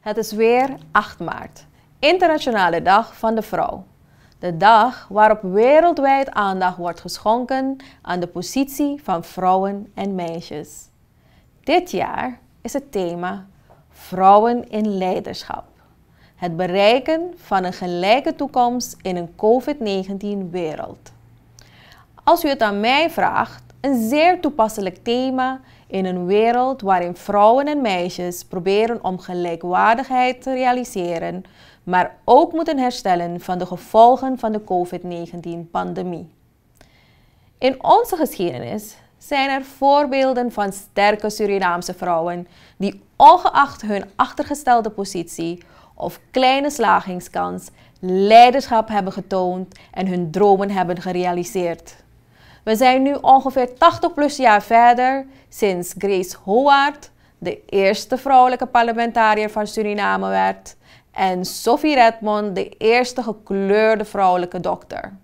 Het is weer 8 maart, Internationale Dag van de Vrouw. De dag waarop wereldwijd aandacht wordt geschonken aan de positie van vrouwen en meisjes. Dit jaar is het thema Vrouwen in leiderschap. Het bereiken van een gelijke toekomst in een COVID-19 wereld als u het aan mij vraagt, een zeer toepasselijk thema in een wereld waarin vrouwen en meisjes proberen om gelijkwaardigheid te realiseren, maar ook moeten herstellen van de gevolgen van de COVID-19-pandemie. In onze geschiedenis zijn er voorbeelden van sterke Surinaamse vrouwen die ongeacht hun achtergestelde positie of kleine slagingskans leiderschap hebben getoond en hun dromen hebben gerealiseerd. We zijn nu ongeveer 80 plus jaar verder sinds Grace Howard de eerste vrouwelijke parlementariër van Suriname werd en Sophie Redmond de eerste gekleurde vrouwelijke dokter.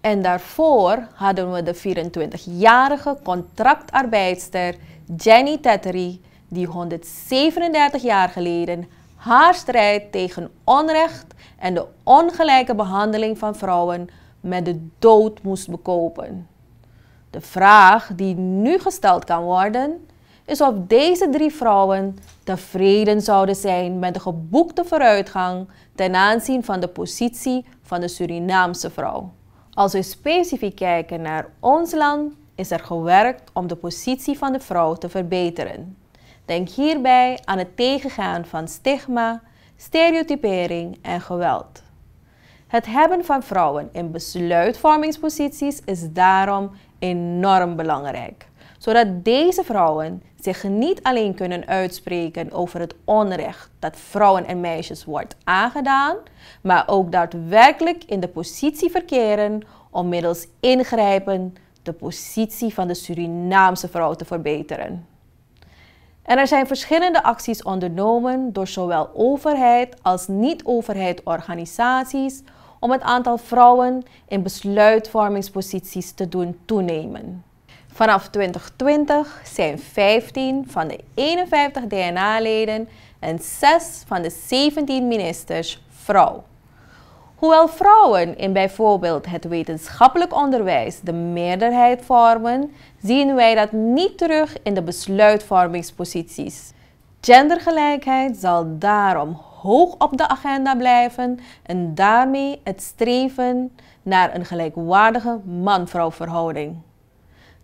En daarvoor hadden we de 24-jarige contractarbeidster Jenny Tettery, die 137 jaar geleden haar strijd tegen onrecht en de ongelijke behandeling van vrouwen met de dood moest bekopen. De vraag die nu gesteld kan worden is of deze drie vrouwen tevreden zouden zijn met de geboekte vooruitgang ten aanzien van de positie van de Surinaamse vrouw. Als we specifiek kijken naar ons land, is er gewerkt om de positie van de vrouw te verbeteren. Denk hierbij aan het tegengaan van stigma, stereotypering en geweld. Het hebben van vrouwen in besluitvormingsposities is daarom enorm belangrijk, zodat deze vrouwen zich niet alleen kunnen uitspreken over het onrecht dat vrouwen en meisjes wordt aangedaan, maar ook daadwerkelijk in de positie verkeren om middels ingrijpen de positie van de Surinaamse vrouw te verbeteren. En er zijn verschillende acties ondernomen door zowel overheid als niet-overheid organisaties om het aantal vrouwen in besluitvormingsposities te doen toenemen. Vanaf 2020 zijn 15 van de 51 DNA-leden en 6 van de 17 ministers vrouw. Hoewel vrouwen in bijvoorbeeld het wetenschappelijk onderwijs de meerderheid vormen, zien wij dat niet terug in de besluitvormingsposities. Gendergelijkheid zal daarom hoog op de agenda blijven en daarmee het streven naar een gelijkwaardige man-vrouw verhouding.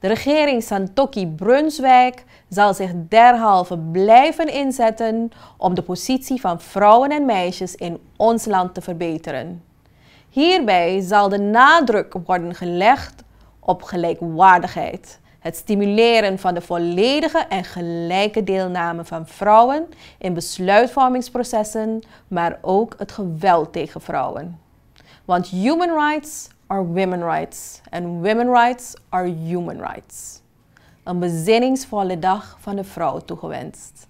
De regering Santokki Brunswijk zal zich derhalve blijven inzetten om de positie van vrouwen en meisjes in ons land te verbeteren. Hierbij zal de nadruk worden gelegd op gelijkwaardigheid het stimuleren van de volledige en gelijke deelname van vrouwen in besluitvormingsprocessen, maar ook het geweld tegen vrouwen. Want human rights are women rights and women rights are human rights. Een bezinningsvolle dag van de vrouw toegewenst.